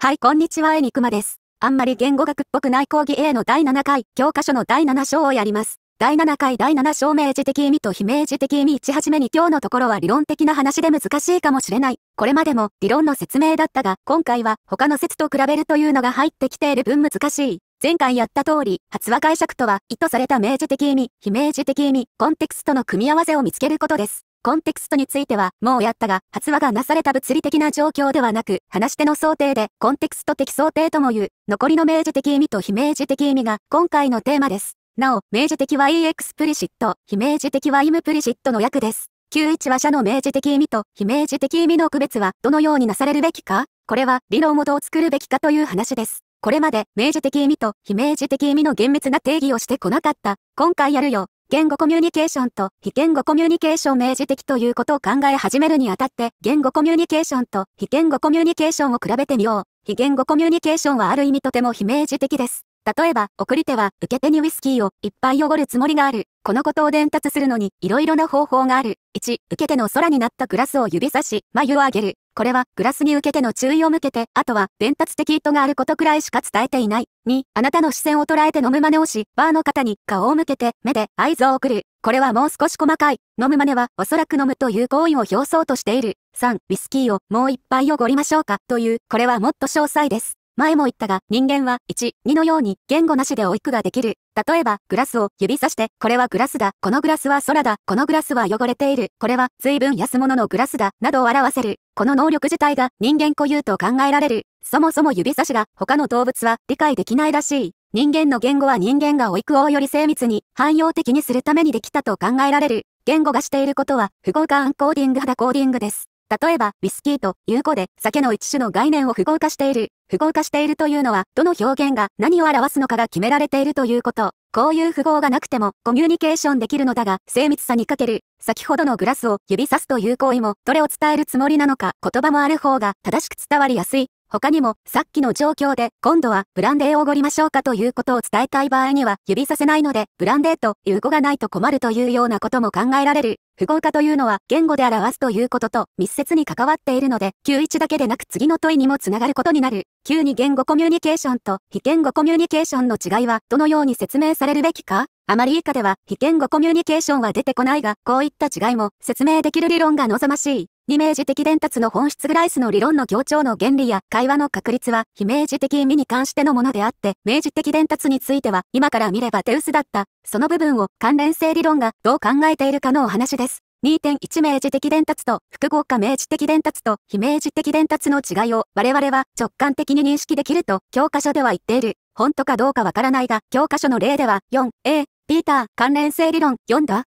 はい、こんにちは、エニクマです。あんまり言語学っぽくない講義 A の第7回、教科書の第7章をやります。第7回第7章明示的意味と非明示的意味1じめに今日のところは理論的な話で難しいかもしれない。これまでも理論の説明だったが、今回は他の説と比べるというのが入ってきている分難しい。前回やった通り、発話解釈とは、意図された明示的意味、非明示的意味、コンテクストの組み合わせを見つけることです。コンテクストについては、もうやったが、発話がなされた物理的な状況ではなく、話し手の想定で、コンテクスト的想定とも言う、残りの明示的意味と非明示的意味が、今回のテーマです。なお、明示的は e エクスプリシット、非明示的はイムプリシットの訳です。91話者の明示的意味と非明示的意味の区別はどのようになされるべきかこれは理論をどう作るべきかという話です。これまで明示的意味と非明示的意味の厳密な定義をしてこなかった。今回やるよ。言語コミュニケーションと非言語コミュニケーション明示的ということを考え始めるにあたって、言語コミュニケーションと非言語コミュニケーションを比べてみよう。非言語コミュニケーションはある意味とても非明示的です。例えば、送り手は受け手にウイスキーをいっぱいおごるつもりがある。このことを伝達するのに、いろいろな方法がある。1、受け手の空になったグラスを指差し、眉を上げる。これは、グラスに受けての注意を向けて、あとは、伝達的意図があることくらいしか伝えていない。2、あなたの視線を捉えて飲む真似をし、バーの方に顔を向けて目で合図を送る。これはもう少し細かい。飲む真似はおそらく飲むという行為を表そうとしている。3、ウィスキーをもう一杯おごりましょうかという、これはもっと詳細です。前も言ったが、人間は1、2のように言語なしでおいくができる。例えば、グラスを指さして、これはグラスだ、このグラスは空だ、このグラスは汚れている、これは随分安物のグラスだ、などを表せる。この能力自体が人間固有と考えられる。そもそも指差しが他の動物は理解できないらしい。人間の言語は人間がおいくをより精密に汎用的にするためにできたと考えられる。言語がしていることは、不合感コーディング肌コーディングです。例えば、ウィスキーという語で酒の一種の概念を符号化している。符号化しているというのは、どの表現が何を表すのかが決められているということ。こういう符号がなくてもコミュニケーションできるのだが、精密さにかける。先ほどのグラスを指さすという行為も、どれを伝えるつもりなのか、言葉もある方が正しく伝わりやすい。他にも、さっきの状況で、今度はブランデーをおごりましょうかということを伝えたい場合には、指させないので、ブランデーという語がないと困るというようなことも考えられる。符号化というのは、言語で表すということと密接に関わっているので、91だけでなく次の問いにもつながることになる。9に言語コミュニケーションと非言語コミュニケーションの違いは、どのように説明されるべきかあまり以下では、非言語コミュニケーションは出てこないが、こういった違いも説明できる理論が望ましい。イメージ的伝達の本質グライスの理論の強調の原理や会話の確率は非明示的意味に関してのものであって、明示的伝達については今から見れば手薄だった、その部分を関連性理論がどう考えているかのお話です。2.1明示的伝達と複合化明示的伝達と非明示的伝達の違いを我々は直感的に認識できると教科書では言っている。本当かどうかわからないが、教科書の例では 4A、ピーター関連性理論4だ。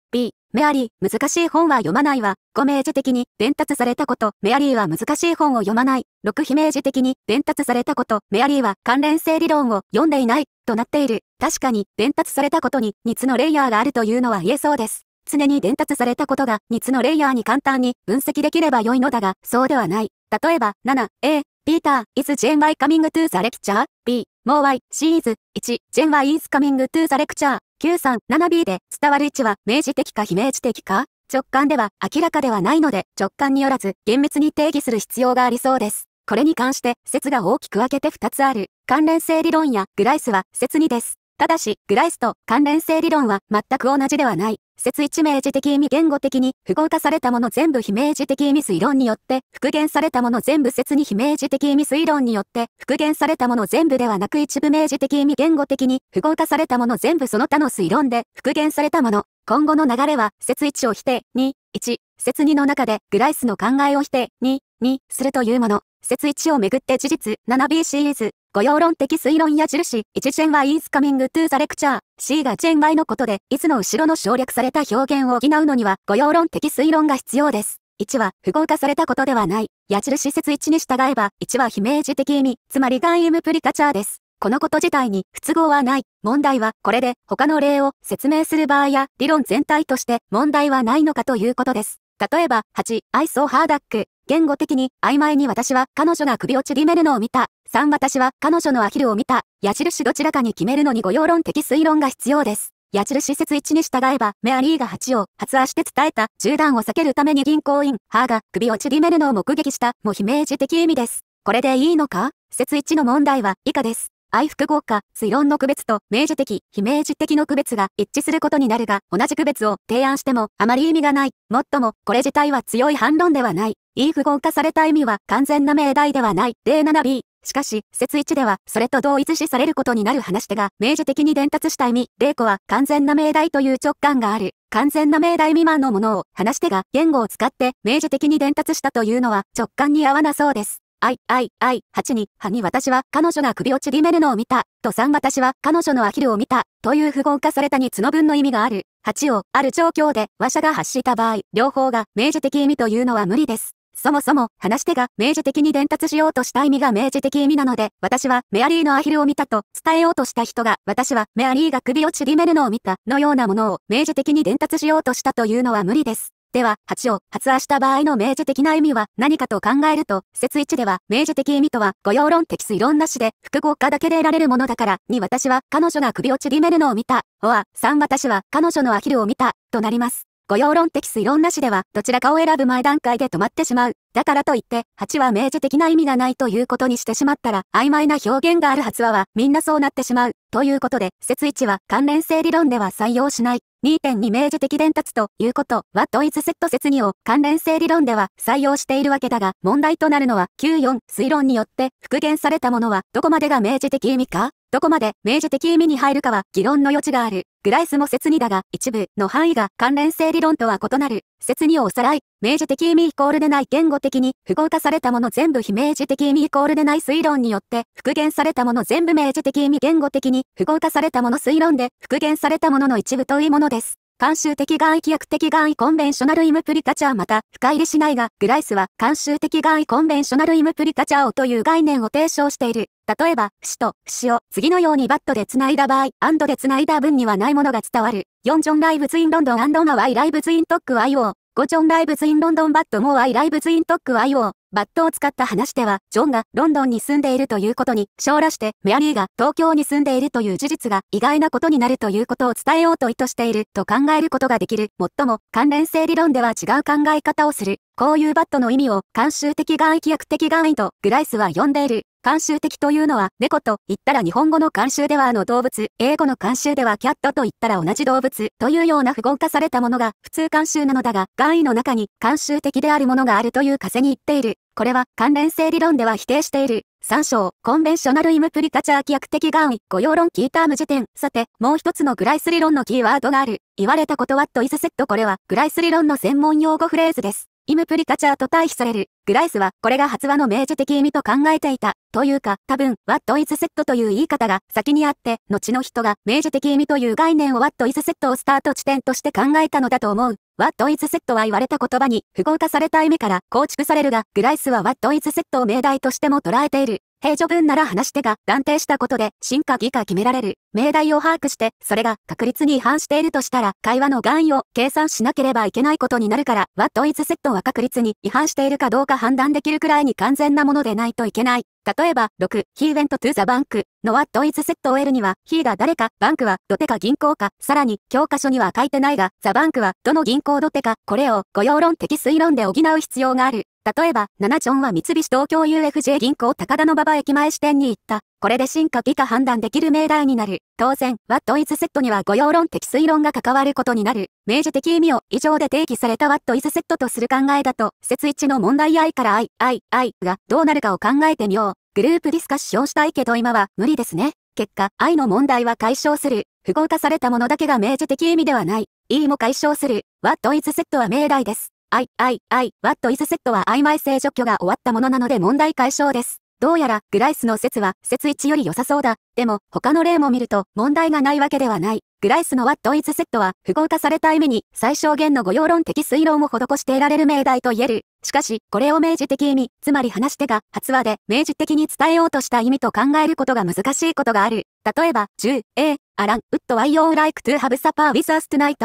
メアリー、難しい本は読まないは、5明示的に伝達されたこと、メアリーは難しい本を読まない、6非明示的に伝達されたこと、メアリーは関連性理論を読んでいない、となっている。確かに、伝達されたことに3つのレイヤーがあるというのは言えそうです。常に伝達されたことが3つのレイヤーに簡単に分析できれば良いのだが、そうではない。例えば、7、A、ピーター、is J y coming to the lecture? B、もう Y シーズ1 Gen Y is coming to the lecture 937B で伝わる位置は明示的か非明示的か直感では明らかではないので直感によらず厳密に定義する必要がありそうです。これに関して説が大きく分けて2つある関連性理論やグライスは説2です。ただし、グライスと関連性理論は全く同じではない。説一明示的意味言語的に符号化されたもの全部非明示的意味推論によって復元されたもの全部説に非明示的意味推論によって復元されたもの全部ではなく一部明示的意味言語的に符号化されたもの全部その他の推論で復元されたもの。今後の流れは説1を否定2、1、説2の中でグライスの考えを否定2、にするというもの。説1をめぐって事実 7BCS ご要論的推論矢印、1チェンは is coming to the lecture。C がチェン Y のことで、いつの後ろの省略された表現を補うのには、ご要論的推論が必要です。1は、符号化されたことではない。矢印説1に従えば、1は非明示的意味、つまり外ンイムプリカチャーです。このこと自体に不都合はない。問題は、これで他の例を説明する場合や、理論全体として問題はないのかということです。例えば、8、アイスをハーダック。言語的に、曖昧に私は彼女が首をちぎめるのを見た。3、私は彼女のアヒルを見た。矢印どちらかに決めるのにご用論的推論が必要です。矢印説1に従えば、メアリーが8を発話して伝えた、銃弾を避けるために銀行員、ハが首をちぎめるのを目撃した、も非明示的意味です。これでいいのか説1の問題は以下です。愛複合化、推論の区別と、明示的、非明示的の区別が一致することになるが、同じ区別を提案しても、あまり意味がない。もっとも、これ自体は強い反論ではない。いい符号化された意味は完全な命題ではない。例 7b。しかし、説1では、それと同一視されることになる話だが、明示的に伝達した意味、0個は完全な命題という直感がある。完全な命題未満のものを、話してが、言語を使って、明示的に伝達したというのは、直感に合わなそうです。あい、あい、あい、8に、はに私は彼女が首をちめるのを見た、と3私は彼女のアヒルを見た、という符号化されたに角分の意味がある、8を、ある状況で話者が発した場合、両方が明示的意味というのは無理です。そもそも、話し手が明示的に伝達しようとした意味が明示的意味なので、私はメアリーのアヒルを見たと伝えようとした人が、私はメアリーが首をちめるのを見たのようなものを明示的に伝達しようとしたというのは無理です。では、8を発案した場合の明示的な意味は何かと考えると、説1では明示的意味とは、語用論的推論なしで、複合化だけで得られるものだから、2私は彼女が首をちめるのを見た、おは3私は彼女のアヒルを見た、となります。語用論的推論なしでは、どちらかを選ぶ前段階で止まってしまう。だからといって、8は明示的な意味がないということにしてしまったら、曖昧な表現がある発話はみんなそうなってしまう。ということで、説1は関連性理論では採用しない。2.2明示的伝達ということ、はドイツセット説2を関連性理論では採用しているわけだが、問題となるのは9.4推論によって復元されたものはどこまでが明示的意味かどこまで明示的意味に入るかは議論の余地がある。グライスも説2だが、一部の範囲が関連性理論とは異なる。説におさらい、明示的意味イコールでない言語的に符号化されたもの全部非明示的意味イコールでない推論によって復元されたもの全部明示的意味言語的に符号化されたもの推論で復元されたものの一部といものです。慣習的願意規約的願意コンベンショナルイムプリカチャーまた、深入りしないが、グライスは、慣習的願意コンベンショナルイムプリカチャーをという概念を提唱している。例えば、節と節を次のようにバットで繋いだ場合、アンドで繋いだ分にはないものが伝わる。4ジョンライブズインロンドンアンドマワイライブズイントック IO。5ジョンライブズインロンドンバットモアイライブズイントック IO。バットを使った話では、ジョンがロンドンに住んでいるということに、将らして、メアリーが東京に住んでいるという事実が意外なことになるということを伝えようと意図していると考えることができる。もっとも、関連性理論では違う考え方をする。こういうバットの意味を、慣習的眼規約的眼位と、グライスは呼んでいる。慣習的というのは、猫と言ったら日本語の慣習ではあの動物、英語の慣習ではキャットと言ったら同じ動物、というような符号化されたものが、普通慣習なのだが、眼位の中に、慣習的であるものがあるという風に言っている。これは、関連性理論では否定している。参照、コンベンショナルイムプリカチャー規約的眼位、雇用論キーターム辞典。さて、もう一つのグライス理論のキーワードがある。言われたことはといさセットこれは、グライス理論の専門用語フレーズです。イムプリカチャーと対比される。グライスは、これが発話の明示的意味と考えていた。というか、多分、what is ットという言い方が先にあって、後の人が明示的意味という概念を what is ットをスタート地点として考えたのだと思う。what is ットは言われた言葉に、符号化された意味から構築されるが、グライスは what is ットを命題としても捉えている。平序文なら話してが断定したことで真か偽か決められる。命題を把握して、それが確率に違反しているとしたら、会話の含意を計算しなければいけないことになるから、what is set は確率に違反しているかどうか判断できるくらいに完全なものでないといけない。例えば、6、he went to the bank の what is set を L には、he が誰か、バンクはどてか銀行か、さらに、教科書には書いてないが、the bank はどの銀行どてか、これを、ご要論的推論で補う必要がある。例えば、7チョンは三菱東京 UFJ 銀行高田の馬場駅前支店に行った。これで進化期か判断できる命題になる。当然、What is ットには御用論的推論が関わることになる。明示的意味を以上で定義された What is ットとする考えだと、説1の問題 I から I、I、I がどうなるかを考えてみよう。グループディスカッションしたいけど今は無理ですね。結果、I の問題は解消する。符号化されたものだけが明示的意味ではない。E も解消する。What is ットは命題です。I, I, I, what is set は曖昧性除去が終わったものなので問題解消です。どうやら、グライスの説は、説1より良さそうだ。でも、他の例も見ると、問題がないわけではない。グライスの What is set は、符号化された意味に、最小限の御用論的推論を施して得られる命題と言える。しかし、これを明示的意味、つまり話し手が、発話で、明示的に伝えようとした意味と考えることが難しいことがある。例えば、10、A、アラン、ウッド I イ like to have supper with us tonight。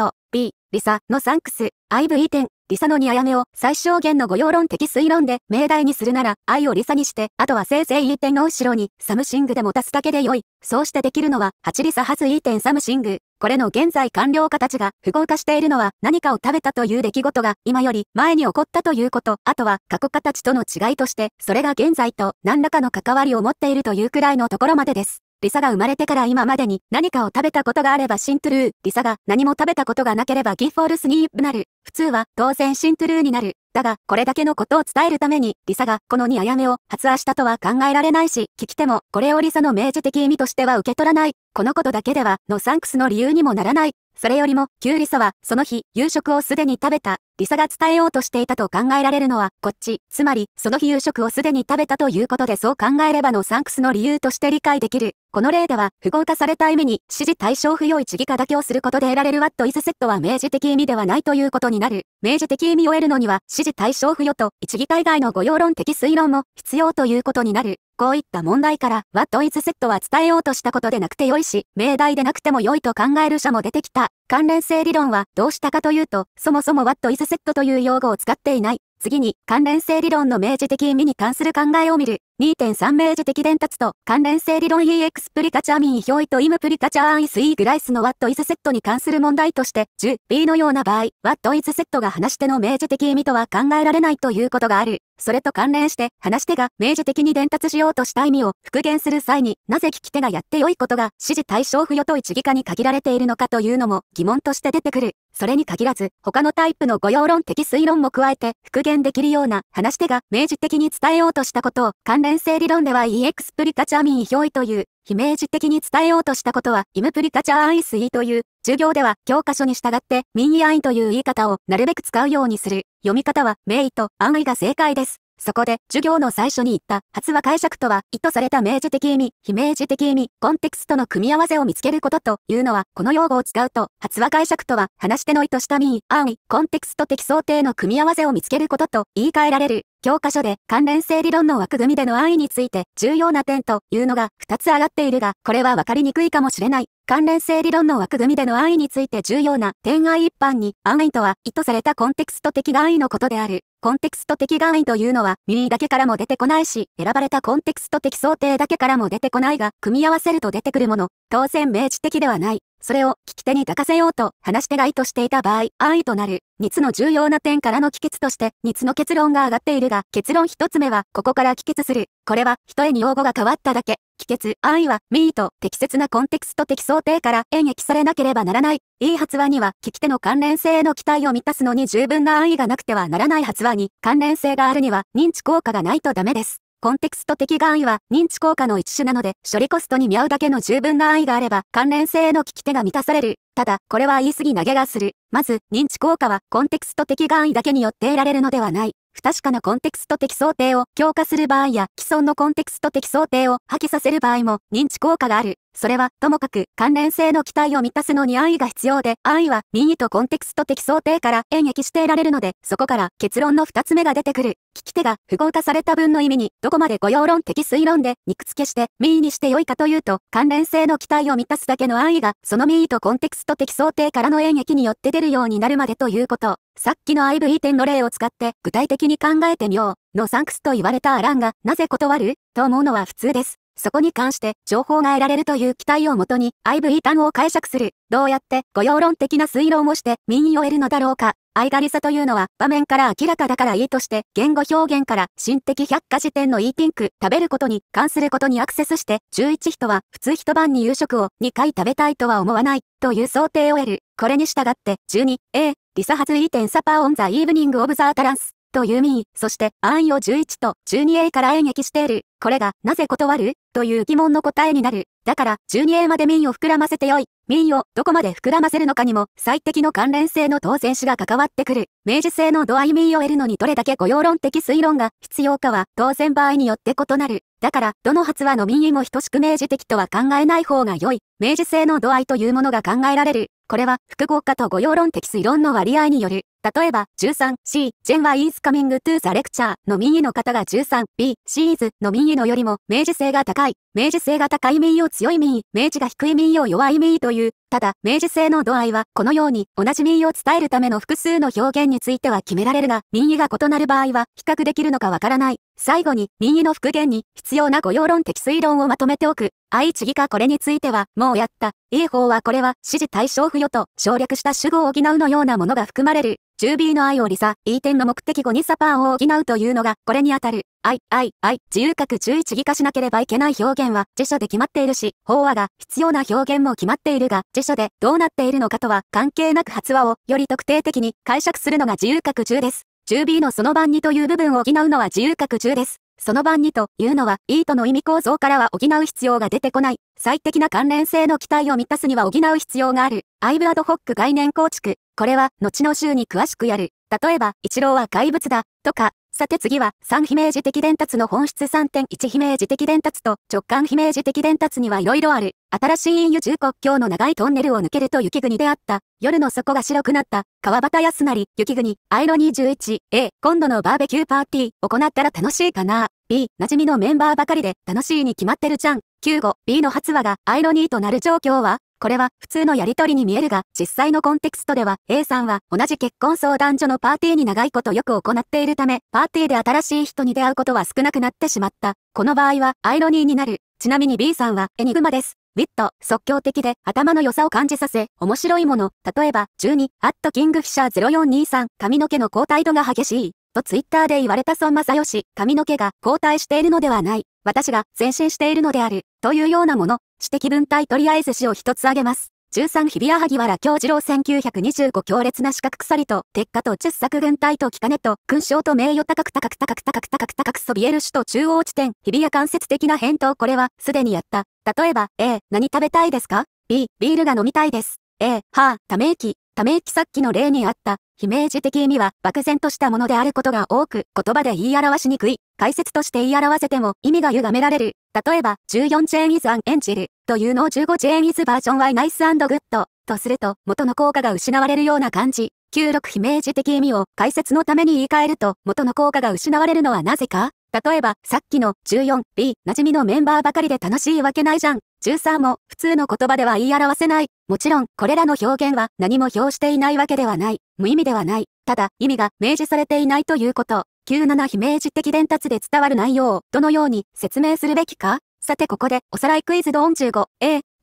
リサのサンクス、IV 点、リサのにあやめを最小限の御用論的推論で命題にするなら、愛をリサにして、あとはせいぜい E 点の後ろにサムシングでも足すだけで良い。そうしてできるのは、8リサハズ E 点サムシング。これの現在完了形が符号化しているのは何かを食べたという出来事が今より前に起こったということ、あとは過去形との違いとして、それが現在と何らかの関わりを持っているというくらいのところまでです。リサが生まれてから今までに何かを食べたことがあればシントゥルー、リサが何も食べたことがなければギフォールスニーブなる。普通は当然シントゥルーになる。だが、これだけのことを伝えるために、リサがこのにあやめを発案したとは考えられないし、聞き手もこれをリサの明示的意味としては受け取らない。このことだけでは、のサンクスの理由にもならない。それよりも、旧リサは、その日、夕食をすでに食べた、リサが伝えようとしていたと考えられるのは、こっち、つまり、その日夕食をすでに食べたということでそう考えればのサンクスの理由として理解できる。この例では、符号化された意味に、指示対象不要一義化だけをすることで得られる what is セットは明示的意味ではないということになる。明示的意味を得るのには、指示対象不要と、一義化以外の御用論的推論も必要ということになる。こういった問題から、What is ットは伝えようとしたことでなくて良いし、命題でなくても良いと考える者も出てきた。関連性理論はどうしたかというと、そもそも What is ットという用語を使っていない。次に、関連性理論の明示的意味に関する考えを見る。2.3明示的伝達と、関連性理論 EX プリカチャーミン表意とイムプリカチャーアンイス E グライスの What is セットに関する問題として、10B のような場合、What is セットが話し手の明示的意味とは考えられないということがある。それと関連して、話し手が明示的に伝達しようとした意味を復元する際に、なぜ聞き手がやって良いことが、指示対象不与と一義化に限られているのかというのも疑問として出てくる。それに限らず、他のタイプの御用論的推論も加えて復元できるような話し手が明示的に伝えようとしたことを関連性理論では e x プリカチャーミン表意という、非明示的に伝えようとしたことはイムプリカチャーアイスイという、授業では教科書に従って民意安易という言い方をなるべく使うようにする。読み方は名意と安易が正解です。そこで、授業の最初に言った、発話解釈とは、意図された明示的意味、非明示的意味、コンテクストの組み合わせを見つけることというのは、この用語を使うと、発話解釈とは、話し手の意図した意味、安意、コンテクスト的想定の組み合わせを見つけることと言い換えられる。教科書で関連性理論の枠組みでの安易について重要な点というのが2つ上がっているが、これはわかりにくいかもしれない。関連性理論の枠組みでの安易について重要な点愛一般に安易とは意図されたコンテクスト的願意のことである。コンテクスト的願意というのは耳だけからも出てこないし、選ばれたコンテクスト的想定だけからも出てこないが、組み合わせると出てくるもの、当然明示的ではない。それを聞き手に抱かせようと話し手が意図していた場合、安易となる、2つの重要な点からの帰結として2つの結論が上がっているが、結論1つ目は、ここから帰結する。これは、一重に用語が変わっただけ。帰結、安易は、ミーと適切なコンテクスト的想定から演繹されなければならない。いい発話には、聞き手の関連性への期待を満たすのに十分な安易がなくてはならない発話に、関連性があるには、認知効果がないとダメです。コンテクスト的含意は認知効果の一種なので、処理コストに見合うだけの十分な愛があれば、関連性への聞き手が満たされる。ただ、これは言い過ぎ投げがする。まず、認知効果はコンテクスト的含意だけによって得られるのではない。不確かなコンテクスト的想定を強化する場合や、既存のコンテクスト的想定を破棄させる場合も認知効果がある。それは、ともかく、関連性の期待を満たすのに安易が必要で、安易は、民意とコンテクスト的想定から演繹して得られるので、そこから、結論の二つ目が出てくる。聞き手が、符号化された分の意味に、どこまで御用論的推論で、肉付けして、民意にしてよいかというと、関連性の期待を満たすだけの安易が、その民意とコンテクスト的想定からの演疫によって出るようになるまでということ。さっきの IV 点の例を使って、具体的に考えてみよう。のサンクスと言われたアランが、なぜ断ると思うのは普通です。そこに関して情報が得られるという期待をもとに IV 単を解釈する。どうやって御用論的な推論をして民意を得るのだろうか。相がりさというのは場面から明らかだからいいとして言語表現から心的百科事典の e ピンク食べることに関することにアクセスして11人は普通一晩に夕食を2回食べたいとは思わないという想定を得る。これに従って 12A リサハズイーテンサパーオンザイーブニングオブザータランスとユーミー、そして、安易を11と 12A から演劇している。これが、なぜ断るという疑問の答えになる。だから、12A まで民を膨らませてよい。民をどこまで膨らませるのかにも、最適の関連性の当選種が関わってくる。明治性の度合い民を得るのにどれだけ御用論的推論が必要かは、当選場合によって異なる。だから、どの発話の民意も等しく明示的とは考えない方が良い。明示性の度合いというものが考えられる。これは、複合化と御用論的推論の割合による。例えば 13C、ジ e n は is coming to the lecture の民意の方が 13B、C i ズの民意のよりも明示性が高い。明示性が高い民意を強い民意、明示が低い民意を弱い民意というただ、明治性の度合いは、このように、同じ民意を伝えるための複数の表現については決められるが、民意が異なる場合は、比較できるのかわからない。最後に、民意の復元に、必要な御用論的推論をまとめておく。愛知義かこれについては、もうやった。いい方はこれは、指示対象付与と、省略した主語を補うのようなものが含まれる。10B の愛をリサ、E 点の目的語にサパンを補うというのが、これにあたる。I、I、I、自由角1一義化しなければいけない表現は辞書で決まっているし、法話が必要な表現も決まっているが、辞書でどうなっているのかとは関係なく発話をより特定的に解釈するのが自由格中です。中 b のその番にという部分を補うのは自由格中です。その番にというのは、いいとの意味構造からは補う必要が出てこない。最適な関連性の期待を満たすには補う必要がある。アイブアドホック概念構築。これは、後の週に詳しくやる。例えば、一郎は怪物だ、とか、さて次は、3非明示的伝達の本質3.1非明示的伝達と直感非明示的伝達にはいろいろある。新しい陰喩中国境の長いトンネルを抜けると雪国であった。夜の底が白くなった。川端康成、雪国、アイロニー 11A、今度のバーベキューパーティー、行ったら楽しいかな ?B、馴染みのメンバーばかりで楽しいに決まってるじゃん。9 5 B の発話がアイロニーとなる状況はこれは普通のやりとりに見えるが、実際のコンテクストでは A さんは同じ結婚相談所のパーティーに長いことよく行っているため、パーティーで新しい人に出会うことは少なくなってしまった。この場合はアイロニーになる。ちなみに B さんはエニグマです。ウィット、即興的で頭の良さを感じさせ、面白いもの、例えば、12、アットキングフィシャー0423、髪の毛の交代度が激しい、とツイッターで言われた孫正義、髪の毛が交代しているのではない、私が前進しているのである、というようなもの、知的文体とりあえず詩を一つ挙げます。13日比谷萩原京次郎1925強烈な四角鎖と、鉄火と10作軍隊と金と、勲章と名誉高く高く高く高く高く高くそびえる首都中央地点、日比谷間接的な返答これは、すでにやった。例えば、A、何食べたいですか ?B、ビールが飲みたいです。A、はあ、ため息。ため息さっきの例にあった、非明示的意味は漠然としたものであることが多く、言葉で言い表しにくい。解説として言い表せても意味が歪められる。例えば、14チェーンイズアンエンジルというのを15チェーンイズバージョンはナイスグッドとすると、元の効果が失われるような感じ。96非明示的意味を解説のために言い換えると、元の効果が失われるのはなぜか例えば、さっきの 14B、馴染みのメンバーばかりで楽しいわけないじゃん。13も普通の言葉では言い表せない。もちろん、これらの表現は何も表していないわけではない。無意味ではない。ただ、意味が明示されていないということ。97非明示的伝達で伝わる内容をどのように説明するべきかさてここでおさらいクイズドン 15A、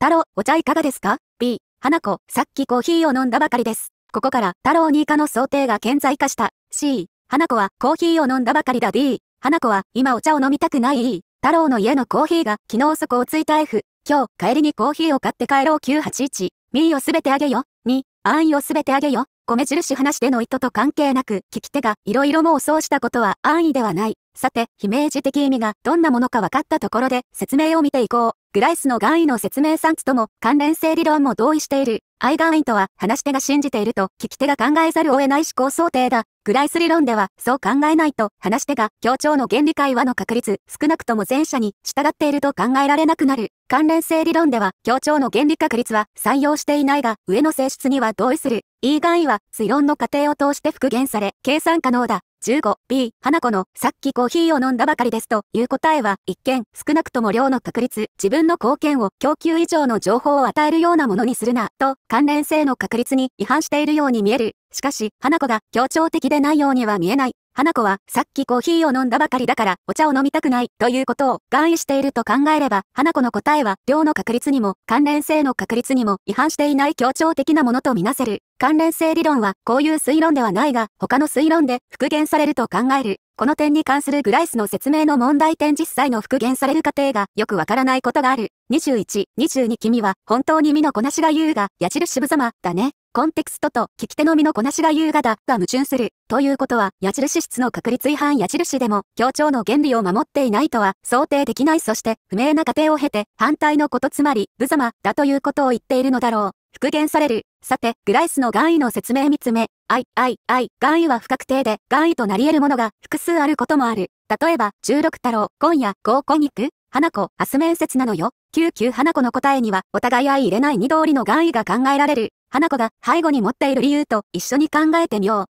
太郎、お茶いかがですか ?B、花子、さっきコーヒーを飲んだばかりです。ここから太郎に以下の想定が顕在化した。C、花子はコーヒーを飲んだばかりだ D、花子は今お茶を飲みたくない太郎の家のコーヒーが昨日そこをついた F。今日帰りにコーヒーを買って帰ろう981。ミーをすべてあげよ。2、安易をすべてあげよ。米印話での意図と関係なく、聞き手がいろいろ妄想したことは安易ではない。さて、非明示的意味がどんなものか分かったところで説明を見ていこう。グライスの願意の説明産地とも関連性理論も同意している。アイガーウンとは話し手が信じていると聞き手が考えざるを得ない思考想定だ。グライス理論ではそう考えないと話し手が協調の原理会話の確率少なくとも前者に従っていると考えられなくなる。関連性理論では協調の原理確率は採用していないが上の性質には同意する。E 願意は推論の過程を通して復元され計算可能だ。15B、花子の、さっきコーヒーを飲んだばかりですという答えは、一見、少なくとも量の確率、自分の貢献を供給以上の情報を与えるようなものにするな、と、関連性の確立に違反しているように見える。しかし、花子が協調的でないようには見えない。花子は、さっきコーヒーを飲んだばかりだから、お茶を飲みたくない、ということを、含意していると考えれば、花子の答えは、量の確率にも、関連性の確率にも、違反していない協調的なものとみなせる。関連性理論は、こういう推論ではないが、他の推論で、復元されると考える。この点に関するグライスの説明の問題点実際の復元される過程がよくわからないことがある。21、22君は本当に身のこなしが言うが、矢印無様だね。コンテクストと聞き手の身のこなしが優雅だが矛盾する。ということは、矢印質の確率違反矢印でも、協調の原理を守っていないとは想定できないそして、不明な過程を経て、反対のことつまり、無様だということを言っているのだろう。復元される。さて、グライスの願意の説明見つめ、I、I、I、願意は不確定で、願意となり得るものが複数あることもある。例えば、16太郎、今夜、合コン行く花子、明日面接なのよ。99花子の答えには、お互い相入れない二通りの願意が考えられる。花子が背後に持っている理由と一緒に考えてみよう。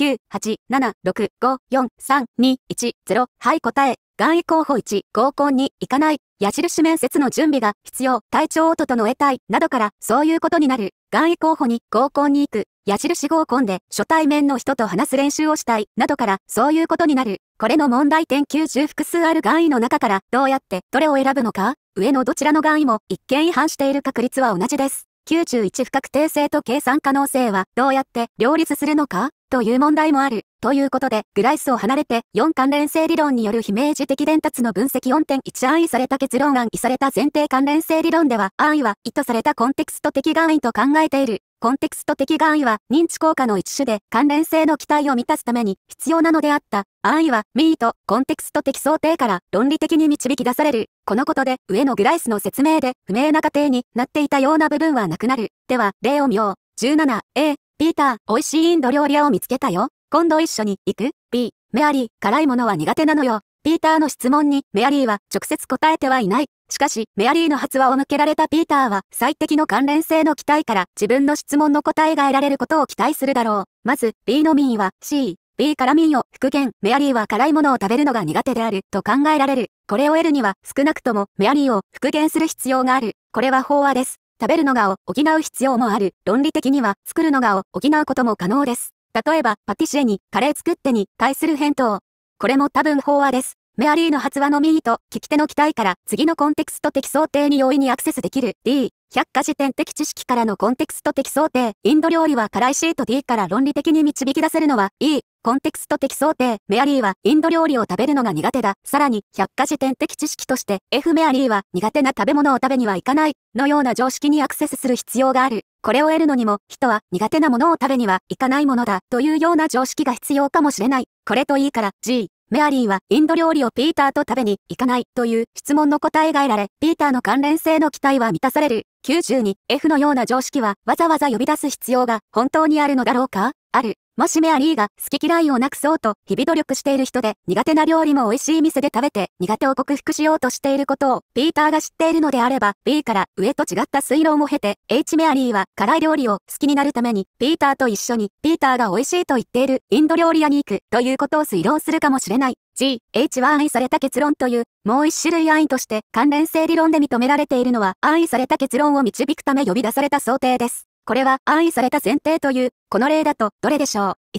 10987654321はい答え。願意候補1、合コンに行かない。矢印面接の準備が必要。体調を整えたい。などから、そういうことになる。願意候補に合コンに行く。矢印合コンで初対面の人と話す練習をしたい。などから、そういうことになる。これの問題点90複数ある願意の中から、どうやってどれを選ぶのか上のどちらの願意も一見違反している確率は同じです。91不確定性と計算可能性はどうやって両立するのかという問題もある。ということで、グライスを離れて4関連性理論による非明示的伝達の分析4.1安易された結論案意された前提関連性理論では安易は意図されたコンテクスト的願意と考えている。コンテクスト的願意は認知効果の一種で関連性の期待を満たすために必要なのであった。安易はミート、コンテクスト的想定から論理的に導き出される。このことで上のグライスの説明で不明な過程になっていたような部分はなくなる。では例を見よう。17A ピーター、美味しいインド料理屋を見つけたよ。今度一緒に行く ?B メアリー、辛いものは苦手なのよ。ピーターの質問にメアリーは直接答えてはいない。しかし、メアリーの発話を向けられたピーターは、最適の関連性の期待から自分の質問の答えが得られることを期待するだろう。まず、B のミーは C、B からミーを復元、メアリーは辛いものを食べるのが苦手であると考えられる。これを得るには少なくともメアリーを復元する必要がある。これは法話です。食べるのがを補う必要もある。論理的には作るのがを補うことも可能です。例えば、パティシエにカレー作ってに対する返答。これも多分法話です。メアリーの発話のミーと、聞き手の期待から、次のコンテクスト的想定に容易にアクセスできる。D、百科事典的知識からのコンテクスト的想定。インド料理は辛いシート D から論理的に導き出せるのは、E、コンテクスト的想定、メアリーはインド料理を食べるのが苦手だ。さらに、百科事典的知識として、F メアリーは苦手な食べ物を食べにはいかない、のような常識にアクセスする必要がある。これを得るのにも、人は苦手なものを食べにはいかないものだ、というような常識が必要かもしれない。これといいから、G。メアリーはインド料理をピーターと食べに行かないという質問の答えが得られ、ピーターの関連性の期待は満たされる。92F のような常識はわざわざ呼び出す必要が本当にあるのだろうかある。もしメアリーが好き嫌いをなくそうと日々努力している人で苦手な料理も美味しい店で食べて苦手を克服しようとしていることをピーターが知っているのであれば B から上と違った推論を経て H メアリーは辛い料理を好きになるためにピーターと一緒にピーターが美味しいと言っているインド料理屋に行くということを推論するかもしれない。G、H は安易された結論という、もう一種類安易として関連性理論で認められているのは安易された結論を導くため呼び出された想定です。これは暗易された前提という、この例だとどれでしょう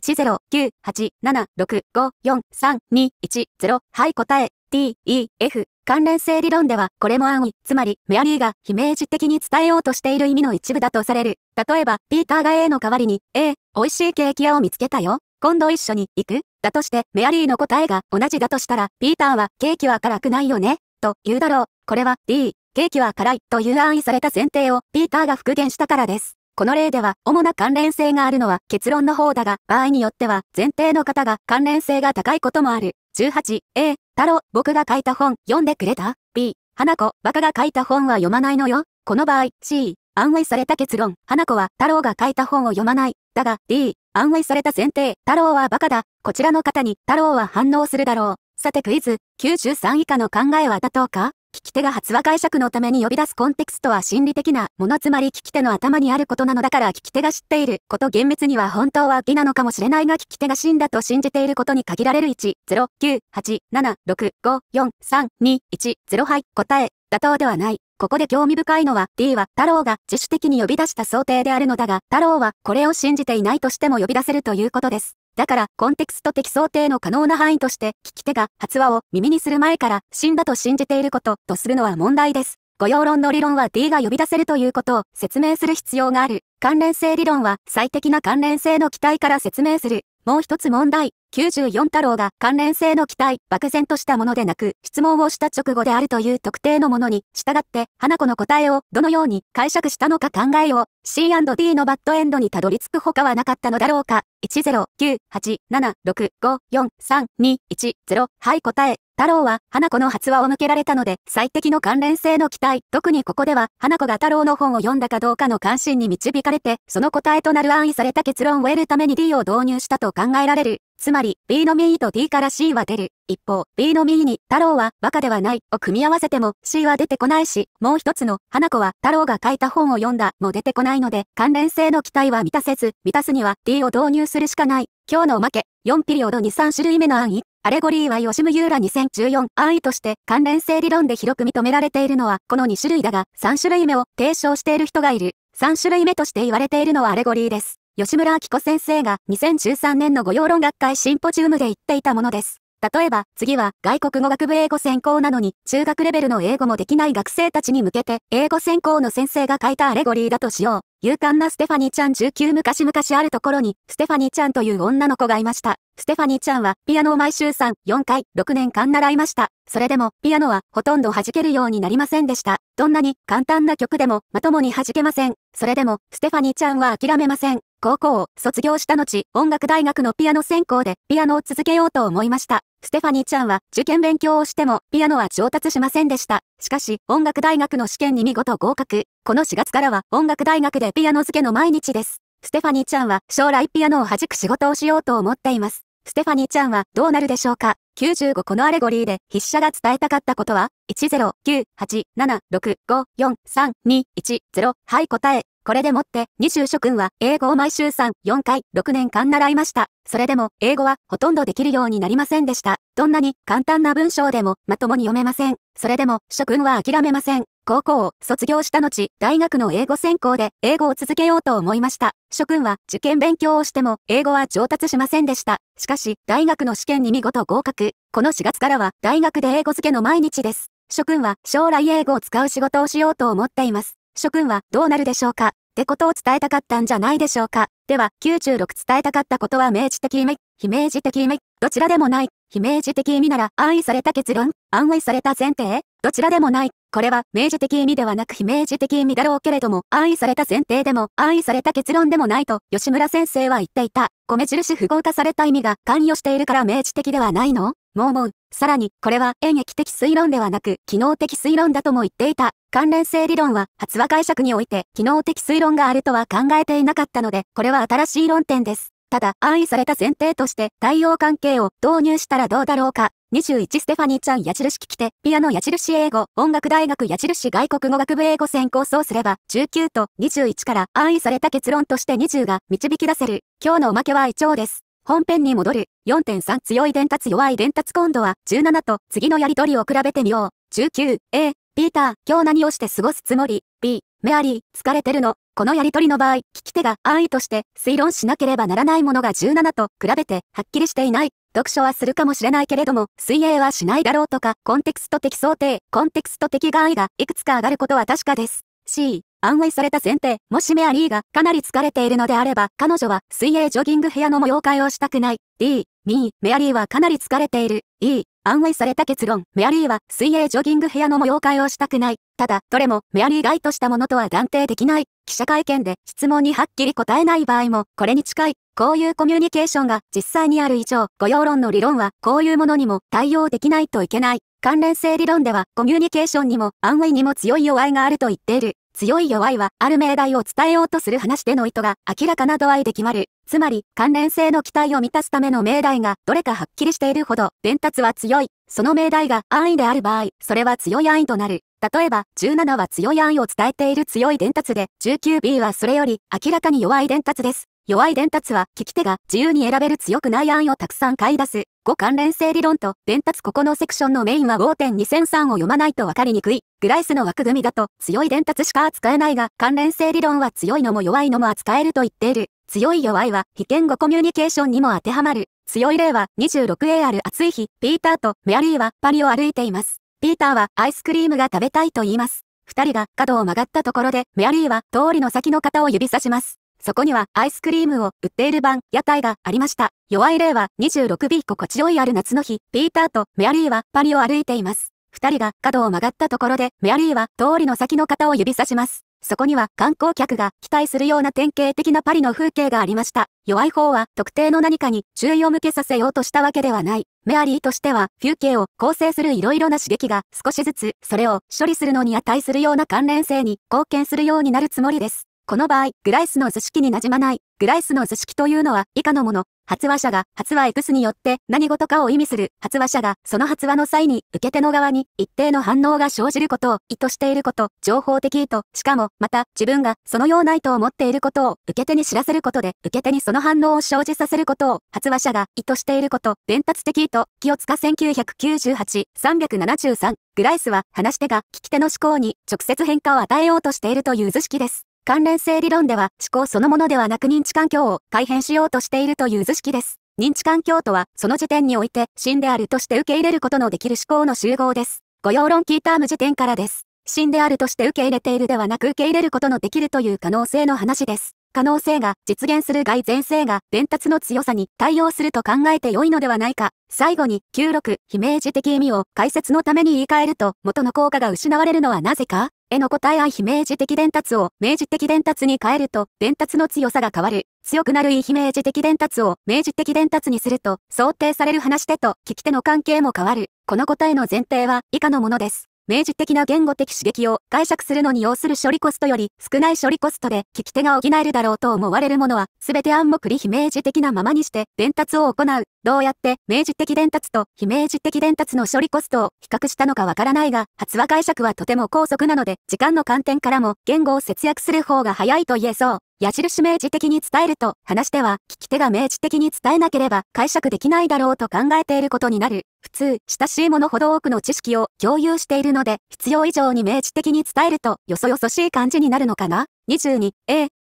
?109876543210 はい答え D、E、F 関連性理論ではこれも暗易、つまりメアリーが非明示的に伝えようとしている意味の一部だとされる。例えば、ピーターが A の代わりに A、美味しいケーキ屋を見つけたよ。今度一緒に行くだとして、メアリーの答えが同じだとしたら、ピーターはケーキは辛くないよねと言うだろう。これは D、ケーキは辛いという暗易された前提をピーターが復元したからです。この例では、主な関連性があるのは結論の方だが、場合によっては、前提の方が関連性が高いこともある。18A、太郎、僕が書いた本、読んでくれた ?B、花子、バカが書いた本は読まないのよ。この場合、C、安慰された結論、花子は太郎が書いた本を読まない。だが、D、安慰された前提、太郎はバカだ。こちらの方に太郎は反応するだろう。さてクイズ、93以下の考えは妥当か聞き手が発話解釈のために呼び出すコンテクストは心理的なものつまり聞き手の頭にあることなのだから聞き手が知っていること厳密には本当は義なのかもしれないが聞き手が死んだと信じていることに限られる1、0、9、8、7、6、5、4、3、2、1、0はい、答え、妥当ではない。ここで興味深いのは D は太郎が自主的に呼び出した想定であるのだが、太郎はこれを信じていないとしても呼び出せるということです。だから、コンテクスト的想定の可能な範囲として、聞き手が発話を耳にする前から死んだと信じていることとするのは問題です。ご用論の理論は D が呼び出せるということを説明する必要がある。関連性理論は最適な関連性の期待から説明する。もう一つ問題。94太郎が関連性の期待、漠然としたものでなく、質問をした直後であるという特定のものに、従って、花子の答えをどのように解釈したのか考えを、C&D のバッドエンドにたどり着くほかはなかったのだろうか。10987654321はい答え。太郎は、花子の発話を向けられたので、最適の関連性の期待、特にここでは、花子が太郎の本を読んだかどうかの関心に導かれて、その答えとなる安意された結論を得るために D を導入したと考えられる。つまり、B の m ーと D から C は出る。一方、B の m ーに、太郎は、バカではない、を組み合わせても、C は出てこないし、もう一つの、花子は、太郎が書いた本を読んだ、も出てこないので、関連性の期待は満たせず、満たすには D を導入するしかない。今日のおまけ、4ピリオド23種類目の案意。アレゴリーは吉ユーラ2014安易として関連性理論で広く認められているのはこの2種類だが3種類目を提唱している人がいる。3種類目として言われているのはアレゴリーです。吉村明子先生が2013年の御用論学会シンポジウムで言っていたものです。例えば、次は外国語学部英語専攻なのに、中学レベルの英語もできない学生たちに向けて、英語専攻の先生が書いたアレゴリーだとしよう。勇敢なステファニーちゃん19昔々あるところに、ステファニーちゃんという女の子がいました。ステファニーちゃんは、ピアノを毎週3、4回、6年間習いました。それでも、ピアノは、ほとんど弾けるようになりませんでした。どんなに、簡単な曲でも、まともに弾けません。それでも、ステファニーちゃんは諦めません。高校を卒業した後、音楽大学のピアノ専攻でピアノを続けようと思いました。ステファニーちゃんは受験勉強をしてもピアノは上達しませんでした。しかし、音楽大学の試験に見事合格。この4月からは音楽大学でピアノ漬けの毎日です。ステファニーちゃんは将来ピアノを弾く仕事をしようと思っています。ステファニーちゃんはどうなるでしょうか ?95 このアレゴリーで筆者が伝えたかったことは1 0 9 8 7 6 5 4 3 2 1 0はい答え。これでもって二州諸君は英語を毎週3、4回、6年間習いました。それでも英語はほとんどできるようになりませんでした。どんなに簡単な文章でもまともに読めません。それでも諸君は諦めません。高校を卒業した後、大学の英語専攻で英語を続けようと思いました。諸君は受験勉強をしても英語は上達しませんでした。しかし、大学の試験に見事合格。この4月からは大学で英語付けの毎日です。諸君は将来英語を使う仕事をしようと思っています。諸君はどうなるでしょうかってことを伝えたかったんじゃないでしょうか。では、96伝えたかったことは明示的意味、非明示的意味、どちらでもない、非明示的意味なら安易された結論、安易された前提、どちらでもない、これは明示的意味ではなく非明示的意味だろうけれども、安易された前提でも、安易された結論でもないと、吉村先生は言っていた。米印符号化された意味が関与しているから明示的ではないのもうもう、さらに、これは演疫的推論ではなく、機能的推論だとも言っていた。関連性理論は、発話解釈において、機能的推論があるとは考えていなかったので、これは新しい論点です。ただ、安易された前提として、対応関係を導入したらどうだろうか。21ステファニーちゃん矢印聞き手、ピアノ矢印英語、音楽大学矢印外国語学部英語専攻そうすれば、19と21から安易された結論として20が導き出せる。今日のおまけは以上です。本編に戻る。4.3強い伝達弱い伝達今度は17と次のやりとりを比べてみよう。19、A、ピーター、今日何をして過ごすつもり ?B、メアリー、疲れてるの。このやりとりの場合、聞き手が安易として推論しなければならないものが17と比べてはっきりしていない。読書はするかもしれないけれども、水泳はしないだろうとか、コンテクスト的想定、コンテクスト的願意がいくつか上がることは確かです。C、安慰された前提、もしメアリーがかなり疲れているのであれば、彼女は水泳ジョギング部屋の模様替えをしたくない。D、ミー、メアリーはかなり疲れている。E、案慰された結論、メアリーは水泳ジョギング部屋の模様替えをしたくない。ただ、どれもメアリーが意したものとは断定できない。記者会見で質問にはっきり答えない場合も、これに近い。こういうコミュニケーションが実際にある以上、ご要論の理論はこういうものにも対応できないといけない。関連性理論ではコミュニケーションにも安慰にも強い弱いがあると言っている。強い弱いは、ある命題を伝えようとする話での意図が明らかな度合いで決まる。つまり、関連性の期待を満たすための命題がどれかはっきりしているほど伝達は強い。その命題が安易である場合、それは強い安易となる。例えば、17は強い安易を伝えている強い伝達で、19b はそれより明らかに弱い伝達です。弱い伝達は聞き手が自由に選べる強くない案をたくさん買い出す。5関連性理論と伝達ここのセクションのメインは5.2003を読まないとわかりにくい。グライスの枠組みだと強い伝達しか扱えないが関連性理論は強いのも弱いのも扱えると言っている。強い弱いは非言語コミュニケーションにも当てはまる。強い例は 26A ある暑い日、ピーターとメアリーはパリを歩いています。ピーターはアイスクリームが食べたいと言います。二人が角を曲がったところでメアリーは通りの先の方を指さします。そこにはアイスクリームを売っている版、屋台がありました。弱い例は 26B 心地よいある夏の日、ピーターとメアリーはパリを歩いています。二人が角を曲がったところでメアリーは通りの先の方を指さします。そこには観光客が期待するような典型的なパリの風景がありました。弱い方は特定の何かに注意を向けさせようとしたわけではない。メアリーとしては、風景を構成する色々な刺激が少しずつそれを処理するのに値するような関連性に貢献するようになるつもりです。この場合、グライスの図式に馴染まない、グライスの図式というのは、以下のもの、発話者が、発話 X によって何事かを意味する、発話者が、その発話の際に、受け手の側に一定の反応が生じることを意図していること、情報的意図、しかも、また、自分がそのようないと思っていることを、受け手に知らせることで、受け手にその反応を生じさせることを、発話者が意図していること、伝達的意図、気をつか1998、373。グライスは、話し手が、聞き手の思考に直接変化を与えようとしているという図式です。関連性理論では思考そのものではなく認知環境を改変しようとしているという図式です。認知環境とは、その時点において、真であるとして受け入れることのできる思考の集合です。ご用論キーターム時点からです。真であるとして受け入れているではなく受け入れることのできるという可能性の話です。可能性が実現する外前性が伝達の強さに対応すると考えて良いのではないか。最後に96、非明示的意味を解説のために言い換えると元の効果が失われるのはなぜかへの答え合い非明示的伝達を明示的伝達に変えると、伝達の強さが変わる。強くなる非明示的伝達を明示的伝達にすると、想定される話手と聞き手の関係も変わる。この答えの前提は以下のものです。明示的な言語的刺激を解釈するのに要する処理コストより少ない処理コストで聞き手が補えるだろうと思われるものは全て暗黙り非明示的なままにして伝達を行う。どうやって明示的伝達と非明示的伝達の処理コストを比較したのかわからないが発話解釈はとても高速なので時間の観点からも言語を節約する方が早いと言えそう。矢印明示的に伝えると話では聞き手が明示的に伝えなければ解釈できないだろうと考えていることになる。普通、親しいものほど多くの知識を共有しているので必要以上に明示的に伝えるとよそよそしい感じになるのかな ?22A、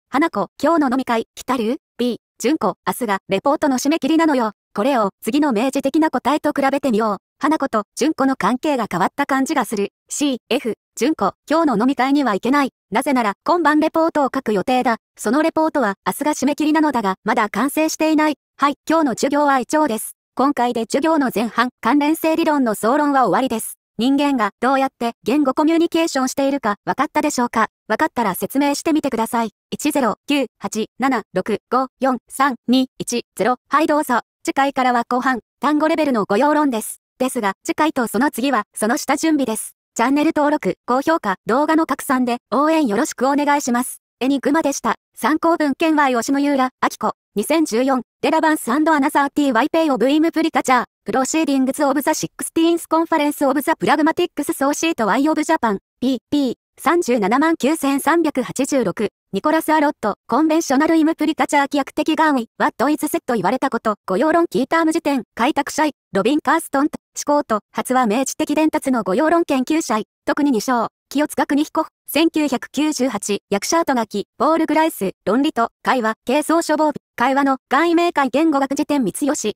花子、今日の飲み会、来たる ?B、純子、明日がレポートの締め切りなのよ。これを次の明示的な答えと比べてみよう。花子と純子の関係が変わった感じがする。C、F、純子、今日の飲み会には行けない。なぜなら、今晩レポートを書く予定だ。そのレポートは、明日が締め切りなのだが、まだ完成していない。はい、今日の授業は以上です。今回で授業の前半、関連性理論の総論は終わりです。人間がどうやって言語コミュニケーションしているか分かったでしょうか分かったら説明してみてください。10987654321はいどうぞ。次回からは後半、単語レベルのご要論です。ですが、次回とその次は、その下準備です。チャンネル登録、高評価、動画の拡散で応援よろしくお願いします。エニグマでした。参考文献 Y 吉野優良、アキコ、2014、デラバンスアナザー TY ペイオブイムプリカチャー、プロシーディングズオブザシックスティーンスコンファレンスオブザプラグマティックスソーシート Y オブジャパン、PP。37万9386、ニコラス・アロット、コンベンショナル・イムプリカチャー規約的ガーウィ、ワット・イズ・セット言われたこと、御用論キーターム辞典、開拓者ロビン・カーストンと、思考と、発は明治的伝達の御用論研究者特に2章、清塚邦彦、1998、役者と書き、ポール・グライス、論理と、会話、軽装処方会話の、外名会言語学辞典三吉、